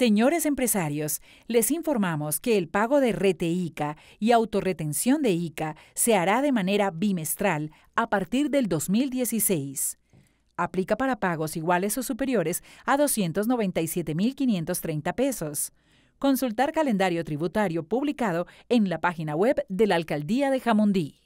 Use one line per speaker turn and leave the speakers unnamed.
Señores empresarios, les informamos que el pago de rete ICA y autorretención de ICA se hará de manera bimestral a partir del 2016. Aplica para pagos iguales o superiores a 297.530 pesos. Consultar calendario tributario publicado en la página web de la Alcaldía de Jamundí.